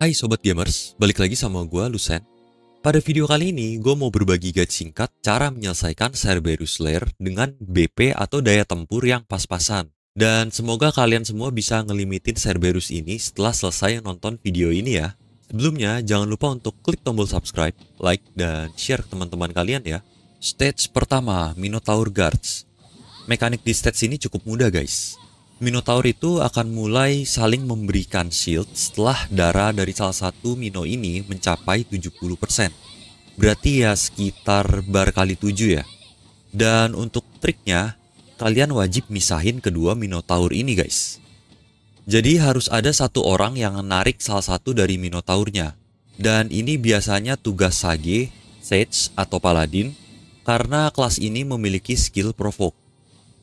Hai Sobat Gamers, balik lagi sama gue Lusen. Pada video kali ini, gue mau berbagi guide singkat cara menyelesaikan Cerberus Lair dengan BP atau daya tempur yang pas-pasan. Dan semoga kalian semua bisa ngelimitin Cerberus ini setelah selesai nonton video ini ya. Sebelumnya, jangan lupa untuk klik tombol subscribe, like, dan share ke teman-teman kalian ya. Stage pertama, Minotaur Guards. Mekanik di stage ini cukup mudah guys. Minotaur itu akan mulai saling memberikan shield setelah darah dari salah satu Mino ini mencapai 70%. Berarti ya sekitar bar kali 7 ya. Dan untuk triknya, kalian wajib misahin kedua Minotaur ini guys. Jadi harus ada satu orang yang menarik salah satu dari Minotaurnya. Dan ini biasanya tugas Sage, Sage, atau Paladin, karena kelas ini memiliki skill provoke.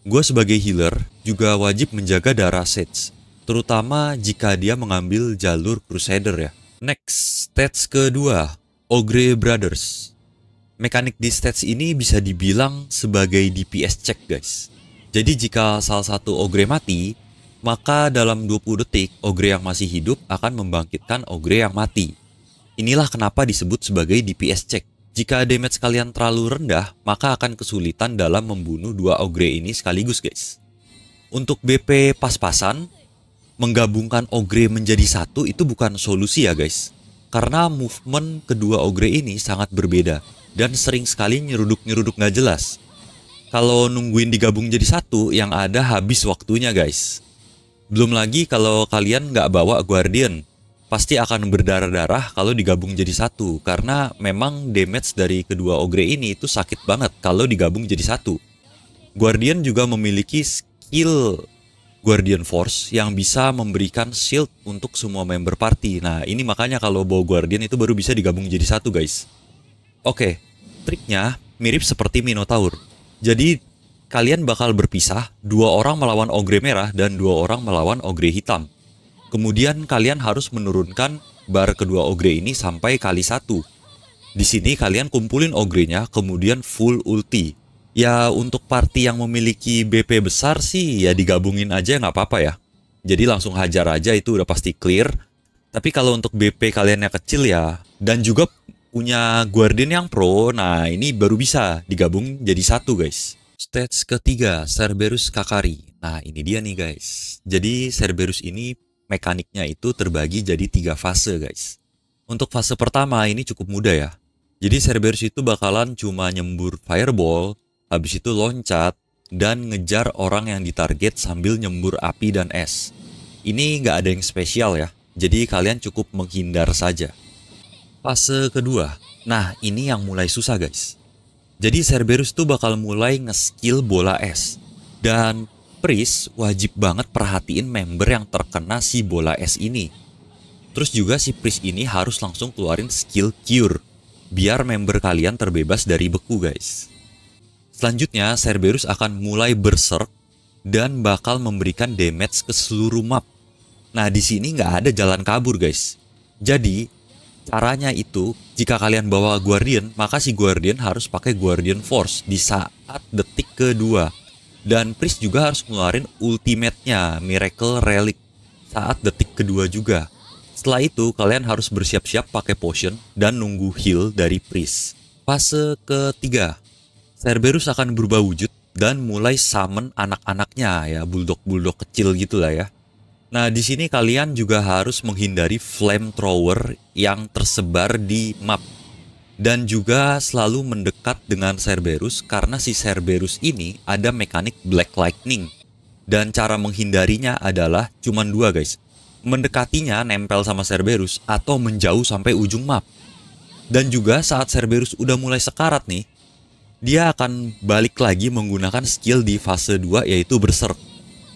Gue sebagai healer juga wajib menjaga darah Sage, terutama jika dia mengambil jalur Crusader ya. Next, stats kedua, Ogre Brothers. Mekanik di stats ini bisa dibilang sebagai DPS check guys. Jadi jika salah satu Ogre mati, maka dalam 20 detik Ogre yang masih hidup akan membangkitkan Ogre yang mati. Inilah kenapa disebut sebagai DPS check. Jika damage kalian terlalu rendah, maka akan kesulitan dalam membunuh dua ogre ini sekaligus guys. Untuk BP pas-pasan, menggabungkan ogre menjadi satu itu bukan solusi ya guys. Karena movement kedua ogre ini sangat berbeda dan sering sekali nyeruduk-nyeruduk nggak jelas. Kalau nungguin digabung jadi satu, yang ada habis waktunya guys. Belum lagi kalau kalian nggak bawa Guardian, pasti akan berdarah-darah kalau digabung jadi satu karena memang damage dari kedua ogre ini itu sakit banget kalau digabung jadi satu. Guardian juga memiliki skill Guardian Force yang bisa memberikan shield untuk semua member party. Nah, ini makanya kalau bawa Guardian itu baru bisa digabung jadi satu, guys. Oke, triknya mirip seperti Minotaur. Jadi kalian bakal berpisah, dua orang melawan ogre merah dan dua orang melawan ogre hitam. Kemudian kalian harus menurunkan bar kedua ogre ini sampai kali satu. Di sini kalian kumpulin ogrenya kemudian full ulti. Ya untuk party yang memiliki BP besar sih ya digabungin aja nggak apa-apa ya. Jadi langsung hajar aja itu udah pasti clear. Tapi kalau untuk BP kalian yang kecil ya dan juga punya Guardian yang pro, nah ini baru bisa digabung jadi satu guys. Stage ketiga, Cerberus Kakari. Nah ini dia nih guys. Jadi Cerberus ini mekaniknya itu terbagi jadi tiga fase guys. Untuk fase pertama ini cukup mudah ya. Jadi Cerberus itu bakalan cuma nyembur fireball, habis itu loncat, dan ngejar orang yang ditarget sambil nyembur api dan es. Ini nggak ada yang spesial ya, jadi kalian cukup menghindar saja. Fase kedua, nah ini yang mulai susah guys. Jadi Cerberus tuh bakal mulai nge-skill bola es. Dan Priest wajib banget perhatiin member yang terkena si bola es ini. Terus juga si Priest ini harus langsung keluarin skill Cure, biar member kalian terbebas dari beku guys. Selanjutnya, Cerberus akan mulai berserk dan bakal memberikan damage ke seluruh map. Nah, di sini nggak ada jalan kabur, guys. Jadi, caranya itu jika kalian bawa Guardian, maka si Guardian harus pakai Guardian Force di saat detik kedua. Dan Priest juga harus ngeluarin ultimate-nya, Miracle Relic, saat detik kedua juga. Setelah itu, kalian harus bersiap-siap pakai potion dan nunggu heal dari Priest. Fase ketiga, Cerberus akan berubah wujud dan mulai summon anak-anaknya ya, bulldog-bulldog kecil gitulah ya. Nah, di sini kalian juga harus menghindari flamethrower yang tersebar di map dan juga selalu mendekat dengan Cerberus karena si Cerberus ini ada mekanik Black Lightning dan cara menghindarinya adalah cuma dua guys mendekatinya nempel sama Cerberus atau menjauh sampai ujung map dan juga saat Cerberus udah mulai sekarat nih dia akan balik lagi menggunakan skill di fase 2 yaitu berserk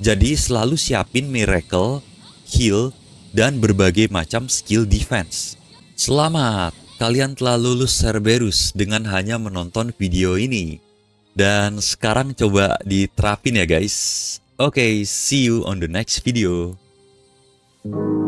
jadi selalu siapin miracle, heal, dan berbagai macam skill defense. Selamat! kalian telah lulus Cerberus dengan hanya menonton video ini. Dan sekarang coba diterapin ya guys. Oke, okay, see you on the next video. Thank you.